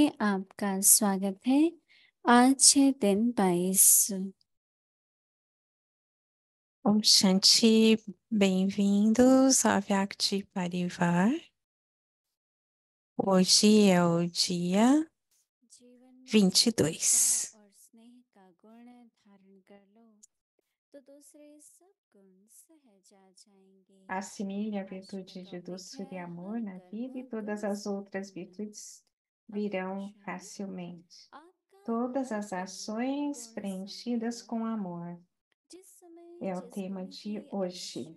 में आपका स्वागत है आज है दिन bem-vindos à Vyakti Parivar. Hoje é o dia 22. Assimile a virtude de doçura e amor na vida e todas as outras virtudes virão facilmente. Todas as ações preenchidas com amor. É o tema de hoje.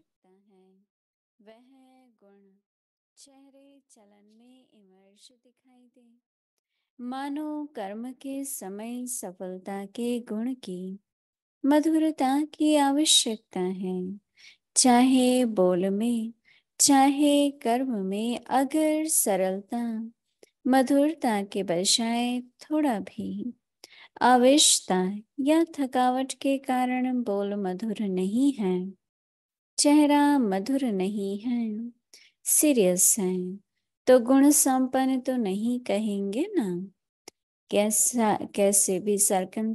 मानो कर्म के समय सफलता के गुण की मधुरता की आवश्यकता है चाहे बोल में चाहे कर्म में अगर सरलता मधुरता के बजाय थोड़ा भी आवेशता या थकावट के कारण बोल मधुर नहीं है चेहरा मधुर नहीं है सीरियस है तो गुण संपन्न तो नहीं कहेंगे ना कैसा कैसे भी सरकम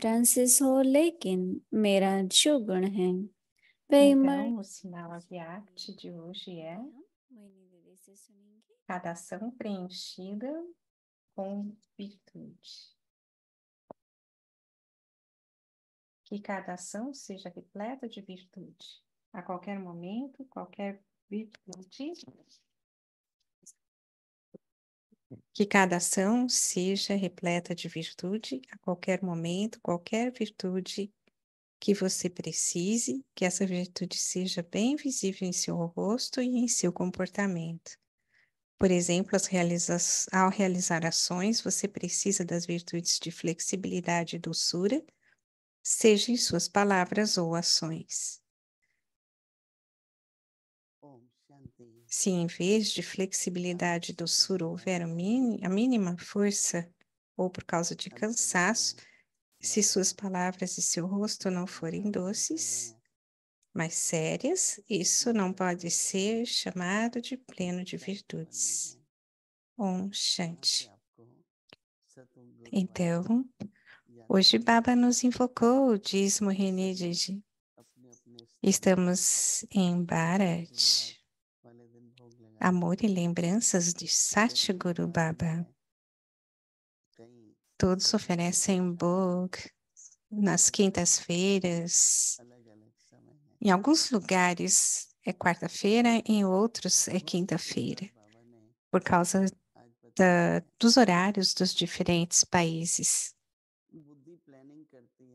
हो लेकिन मेरा जो गुण है Então, o sinal de hoje é हाँ, preenchida com virtude. Que cada ação seja repleta de virtude. A qualquer momento, qualquer virtude. Que cada ação seja repleta de virtude a qualquer momento, qualquer virtude que você precise, que essa virtude seja bem visível em seu rosto e em seu comportamento. Por exemplo, ao realizar ações, você precisa das virtudes de flexibilidade e doçura, seja em suas palavras ou ações. Se em vez de flexibilidade e doçura houver a mínima força ou por causa de cansaço, se suas palavras e seu rosto não forem doces, mas sérias, isso não pode ser chamado de pleno de virtudes. Um chante. Então, hoje Baba nos invocou, diz Mohini Estamos em Bharat. Amor e lembranças de Satguru Baba. Todos oferecem Bog nas quintas-feiras em alguns lugares é quarta-feira, em outros é quinta-feira, por causa da, dos horários dos diferentes países.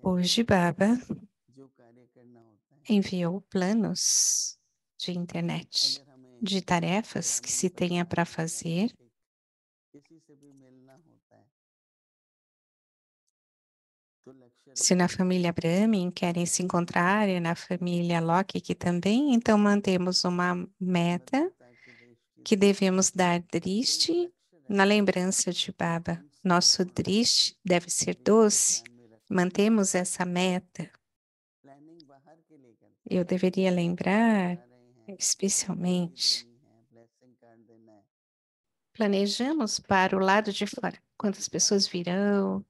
Hoje, Baba enviou planos de internet, de tarefas que se tenha para fazer Se na família Brahmin querem se encontrar e na família Loki também, então mantemos uma meta que devemos dar triste na lembrança de Baba. Nosso triste deve ser doce. Mantemos essa meta. Eu deveria lembrar, especialmente, planejamos para o lado de fora. Quantas pessoas virão,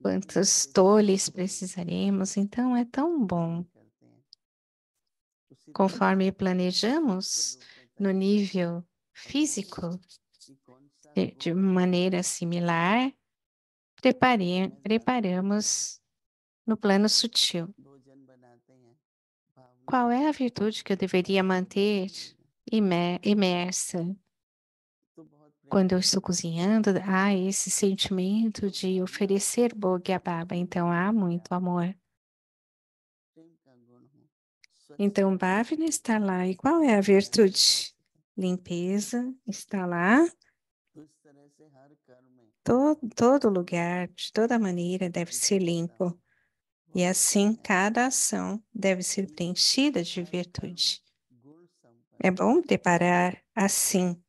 quantos toles precisaremos. Então, é tão bom. Conforme planejamos no nível físico, de, maneira similar, preparamos no plano sutil. Qual é a virtude que eu deveria manter imersa quando eu estou cozinhando, há esse sentimento de oferecer Bogiababa. então há muito amor. Então, Bhavna está lá. E qual é a virtude? Limpeza está lá. Todo, todo lugar, de toda maneira, deve ser limpo. E assim, cada ação deve ser preenchida de virtude. É bom deparar assim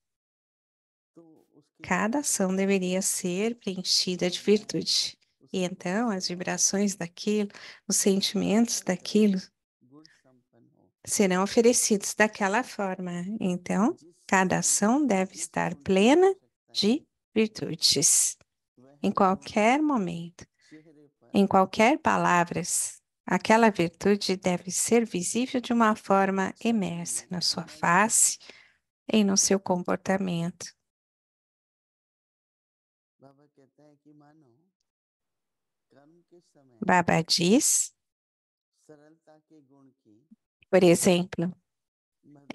Uhum. Cada ação deveria ser preenchida de virtude. E então as vibrações daquilo, os sentimentos daquilo serão oferecidos daquela forma. Então, cada ação deve estar plena de virtudes. Em qualquer momento, em qualquer palavras, aquela virtude deve ser visível de uma forma imersa na sua face e no seu comportamento. Baba diz, por exemplo,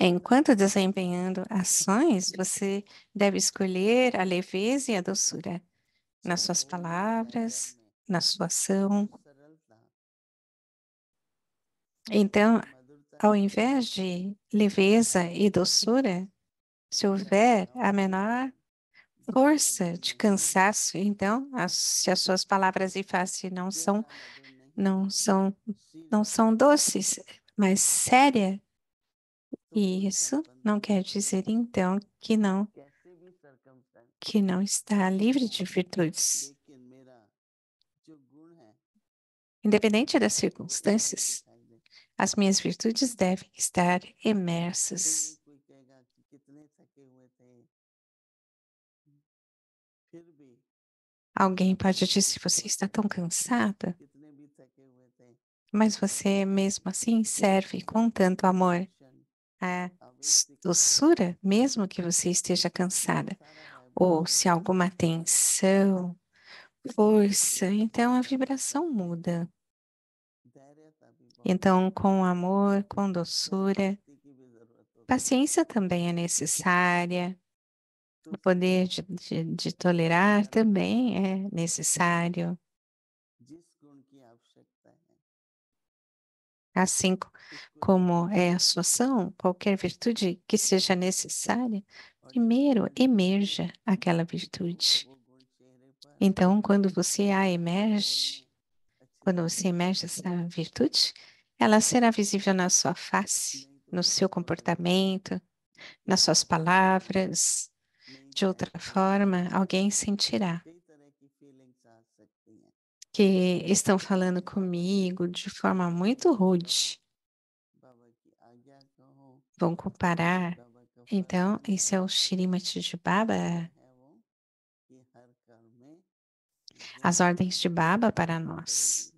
enquanto desempenhando ações, você deve escolher a leveza e a doçura nas suas palavras, na sua ação. Então, ao invés de leveza e doçura, se houver a menor força de cansaço. Então, as, se as suas palavras e face não são não são não são doces, mas séria, e isso não quer dizer então que não que não está livre de virtudes. Independente das circunstâncias, as minhas virtudes devem estar imersas Alguém pode dizer: você está tão cansada, mas você mesmo assim serve com tanto amor. A doçura, mesmo que você esteja cansada, ou se alguma tensão, força, então a vibração muda. Então, com amor, com doçura, paciência também é necessária o poder de, de, de tolerar também é necessário. Assim como é a ação, qualquer virtude que seja necessária, primeiro emerja aquela virtude. Então, quando você a emerge, quando você emerge essa virtude, ela será visível na sua face, no seu comportamento, nas suas palavras, de outra forma, alguém sentirá que estão falando comigo de forma muito rude. Vão comparar. Então, esse é o Shirimati de Baba. As ordens de Baba para nós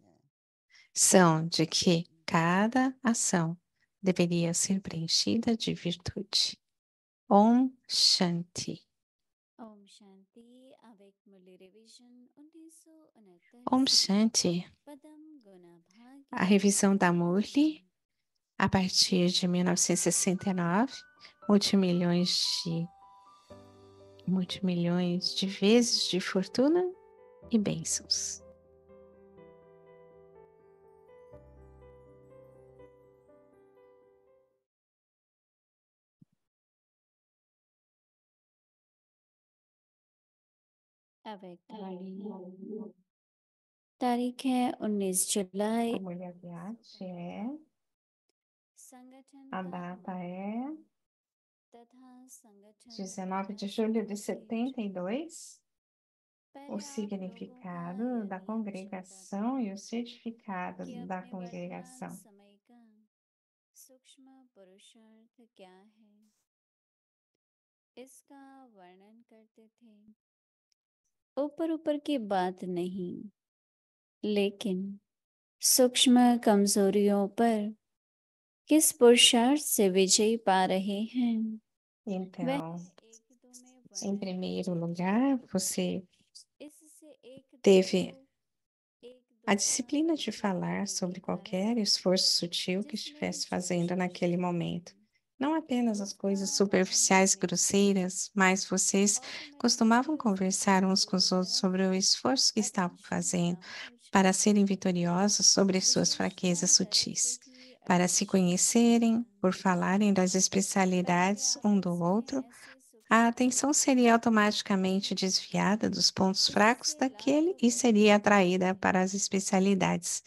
são de que cada ação deveria ser preenchida de virtude. Om Shanti. Om Shanti Om Shanti. A revisão da Murli a partir de 1969, multimilhões de multimilhões de vezes de fortuna e bênçãos. avec तारीख है 19 जुलाई mulher de é. A data é तथा संगठन 19 de julho de 72. O significado da congregação e o certificado da congregação. ऊपर ऊपर की बात नहीं लेकिन सूक्ष्म कमजोरियों पर किस पुरुषार्थ से विजय पा रहे हैं Então, em primeiro lugar, você teve a disciplina de falar sobre qualquer esforço sutil que estivesse fazendo naquele momento. Não apenas as coisas superficiais e grosseiras, mas vocês costumavam conversar uns com os outros sobre o esforço que estavam fazendo para serem vitoriosos sobre suas fraquezas sutis, para se conhecerem, por falarem das especialidades um do outro, a atenção seria automaticamente desviada dos pontos fracos daquele e seria atraída para as especialidades.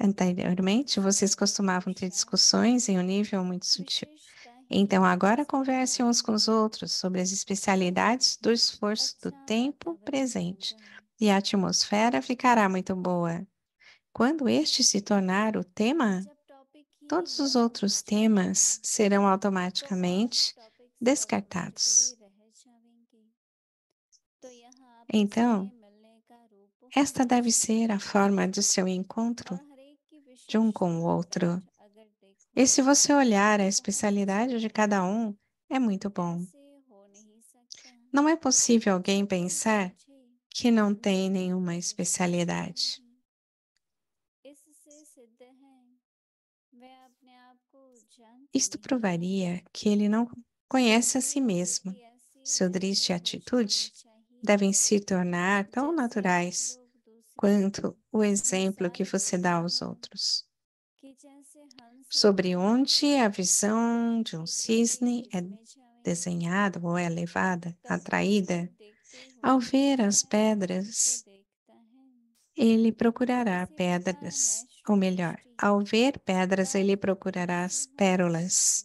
Anteriormente, vocês costumavam ter discussões em um nível muito sutil então, agora converse uns com os outros sobre as especialidades do esforço do tempo presente e a atmosfera ficará muito boa. Quando este se tornar o tema, todos os outros temas serão automaticamente descartados. Então, esta deve ser a forma de seu encontro de um com o outro. E se você olhar a especialidade de cada um, é muito bom. Não é possível alguém pensar que não tem nenhuma especialidade. Isto provaria que ele não conhece a si mesmo. Seu triste atitude devem se tornar tão naturais quanto o exemplo que você dá aos outros sobre onde a visão de um cisne é desenhada ou é levada, atraída, ao ver as tipo pedras, ele procurará pedras, ou melhor, ao ver pedras, ele procurará as pérolas.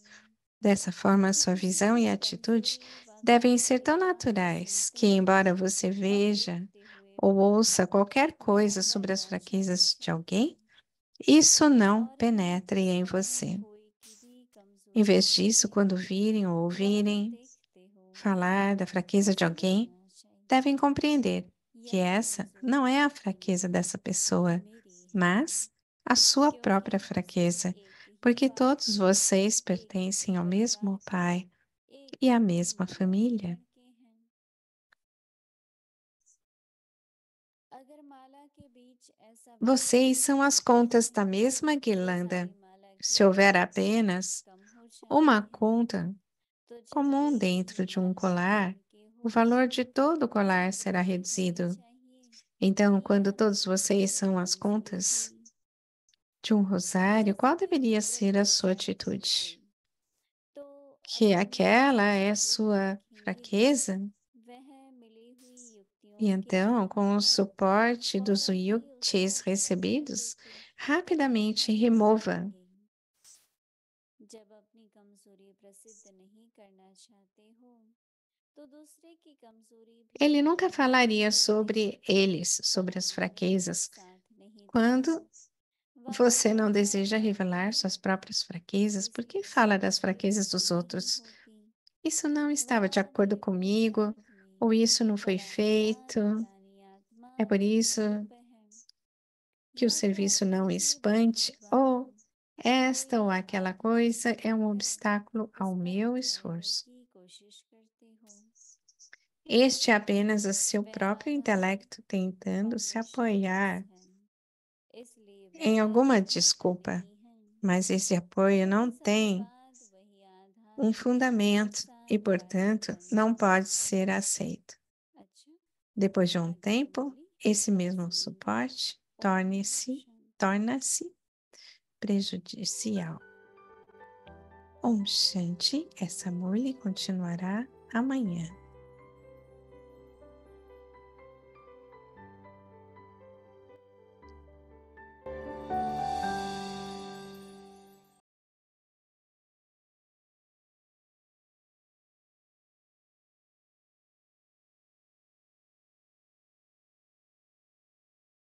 Dessa forma, sua visão e atitude devem ser tão naturais que, embora você veja ou ouça qualquer coisa sobre as fraquezas de alguém, isso não penetre em você. Em vez disso, quando virem ou ouvirem falar da fraqueza de alguém, devem compreender que essa não é a fraqueza dessa pessoa, mas a sua própria fraqueza, porque todos vocês pertencem ao mesmo Pai e à mesma família. Vocês são as contas da mesma guirlanda. É Se houver assim, apenas uma conta comum dentro de um colar, o valor de todo o colar será reduzido. É então, quando é todos vocês são as contas de um rosário, qual deveria ser a sua atitude? Que aquela é sua fraqueza? E então, com o suporte dos yuktis recebidos, rapidamente remova. Ele nunca falaria sobre eles, sobre as fraquezas, quando você não deseja revelar suas próprias fraquezas, por que fala das fraquezas dos outros? Isso não estava de acordo comigo, ou isso não foi feito. É por isso que o serviço não expande, ou esta ou aquela coisa é um obstáculo ao meu esforço. Este é apenas o seu próprio intelecto tentando se apoiar em alguma desculpa, mas esse apoio não tem um fundamento e, portanto, não pode ser aceito. Depois de um tempo, esse mesmo suporte torna-se torna prejudicial. Om Shanti, essa mule continuará amanhã.